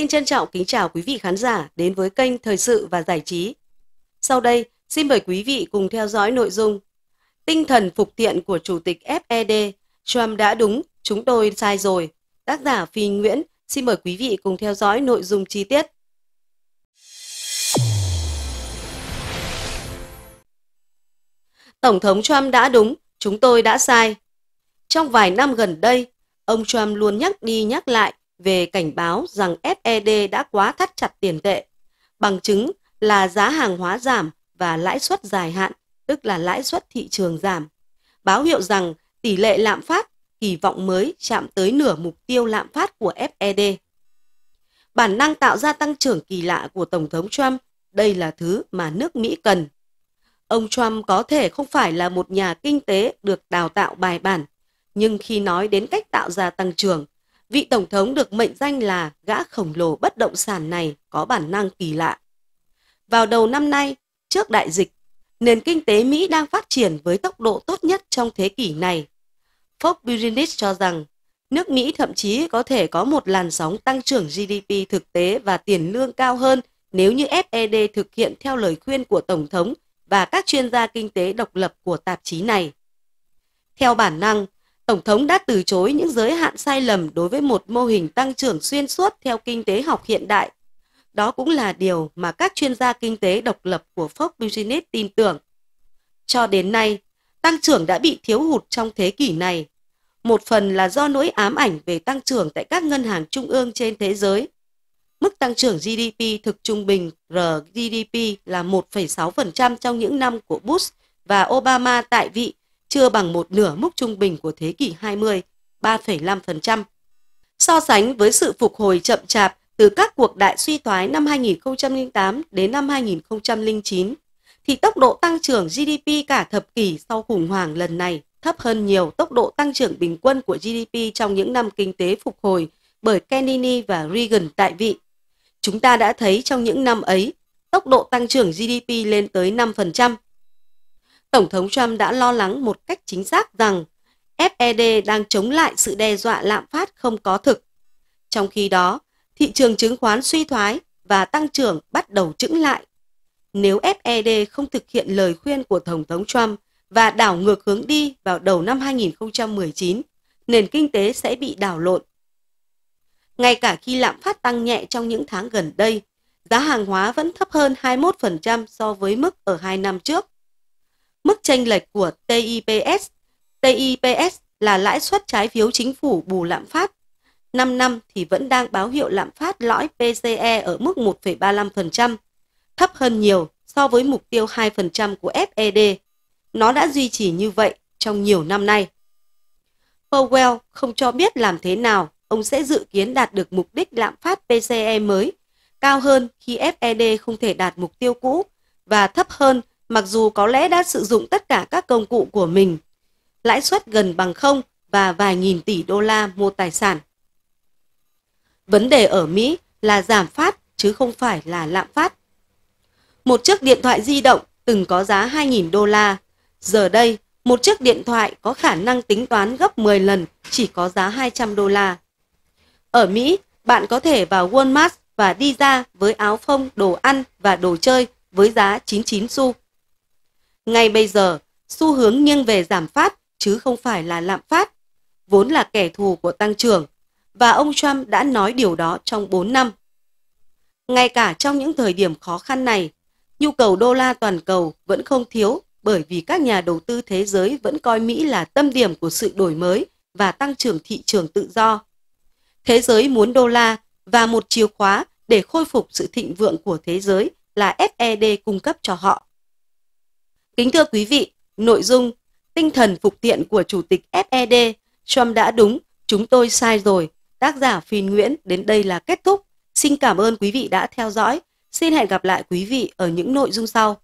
xin trân trọng kính chào quý vị khán giả đến với kênh Thời sự và Giải trí. Sau đây, xin mời quý vị cùng theo dõi nội dung Tinh thần phục tiện của Chủ tịch FED, Trump đã đúng, chúng tôi sai rồi. Tác giả Phi Nguyễn, xin mời quý vị cùng theo dõi nội dung chi tiết. Tổng thống Trump đã đúng, chúng tôi đã sai. Trong vài năm gần đây, ông Trump luôn nhắc đi nhắc lại về cảnh báo rằng FED đã quá thắt chặt tiền tệ. Bằng chứng là giá hàng hóa giảm và lãi suất dài hạn, tức là lãi suất thị trường giảm. Báo hiệu rằng tỷ lệ lạm phát kỳ vọng mới chạm tới nửa mục tiêu lạm phát của FED. Bản năng tạo ra tăng trưởng kỳ lạ của Tổng thống Trump, đây là thứ mà nước Mỹ cần. Ông Trump có thể không phải là một nhà kinh tế được đào tạo bài bản, nhưng khi nói đến cách tạo ra tăng trưởng, vị tổng thống được mệnh danh là gã khổng lồ bất động sản này có bản năng kỳ lạ. Vào đầu năm nay, trước đại dịch, nền kinh tế Mỹ đang phát triển với tốc độ tốt nhất trong thế kỷ này. Fox Business cho rằng, nước Mỹ thậm chí có thể có một làn sóng tăng trưởng GDP thực tế và tiền lương cao hơn nếu như FED thực hiện theo lời khuyên của Tổng thống và các chuyên gia kinh tế độc lập của tạp chí này. Theo bản năng, Tổng thống đã từ chối những giới hạn sai lầm đối với một mô hình tăng trưởng xuyên suốt theo kinh tế học hiện đại. Đó cũng là điều mà các chuyên gia kinh tế độc lập của Fox Business tin tưởng. Cho đến nay, tăng trưởng đã bị thiếu hụt trong thế kỷ này. Một phần là do nỗi ám ảnh về tăng trưởng tại các ngân hàng trung ương trên thế giới. Mức tăng trưởng GDP thực trung bình RGDP là 1,6% trong những năm của Bush và Obama tại vị chưa bằng một nửa mức trung bình của thế kỷ 20, 3,5%. So sánh với sự phục hồi chậm chạp từ các cuộc đại suy thoái năm 2008 đến năm 2009, thì tốc độ tăng trưởng GDP cả thập kỷ sau khủng hoảng lần này thấp hơn nhiều tốc độ tăng trưởng bình quân của GDP trong những năm kinh tế phục hồi bởi Kennedy và Reagan tại vị. Chúng ta đã thấy trong những năm ấy, tốc độ tăng trưởng GDP lên tới 5%, Tổng thống Trump đã lo lắng một cách chính xác rằng FED đang chống lại sự đe dọa lạm phát không có thực. Trong khi đó, thị trường chứng khoán suy thoái và tăng trưởng bắt đầu chững lại. Nếu FED không thực hiện lời khuyên của Tổng thống Trump và đảo ngược hướng đi vào đầu năm 2019, nền kinh tế sẽ bị đảo lộn. Ngay cả khi lạm phát tăng nhẹ trong những tháng gần đây, giá hàng hóa vẫn thấp hơn 21% so với mức ở hai năm trước mức chênh lệch của TIPS. TIPS là lãi suất trái phiếu chính phủ bù lạm phát. 5 năm thì vẫn đang báo hiệu lạm phát lõi PCE ở mức 1,35%, thấp hơn nhiều so với mục tiêu 2% của FED. Nó đã duy trì như vậy trong nhiều năm nay. Powell không cho biết làm thế nào ông sẽ dự kiến đạt được mục đích lạm phát PCE mới cao hơn khi FED không thể đạt mục tiêu cũ và thấp hơn mặc dù có lẽ đã sử dụng tất cả các công cụ của mình. Lãi suất gần bằng không và vài nghìn tỷ đô la mua tài sản. Vấn đề ở Mỹ là giảm phát chứ không phải là lạm phát. Một chiếc điện thoại di động từng có giá 2.000 đô la. Giờ đây, một chiếc điện thoại có khả năng tính toán gấp 10 lần chỉ có giá 200 đô la. Ở Mỹ, bạn có thể vào Walmart và đi ra với áo phông, đồ ăn và đồ chơi với giá 99 xu. Ngay bây giờ, xu hướng nghiêng về giảm phát chứ không phải là lạm phát, vốn là kẻ thù của tăng trưởng, và ông Trump đã nói điều đó trong 4 năm. Ngay cả trong những thời điểm khó khăn này, nhu cầu đô la toàn cầu vẫn không thiếu bởi vì các nhà đầu tư thế giới vẫn coi Mỹ là tâm điểm của sự đổi mới và tăng trưởng thị trường tự do. Thế giới muốn đô la và một chìa khóa để khôi phục sự thịnh vượng của thế giới là FED cung cấp cho họ. Kính thưa quý vị, nội dung tinh thần phục thiện của Chủ tịch FED, Trump đã đúng, chúng tôi sai rồi. Tác giả Phi Nguyễn đến đây là kết thúc. Xin cảm ơn quý vị đã theo dõi. Xin hẹn gặp lại quý vị ở những nội dung sau.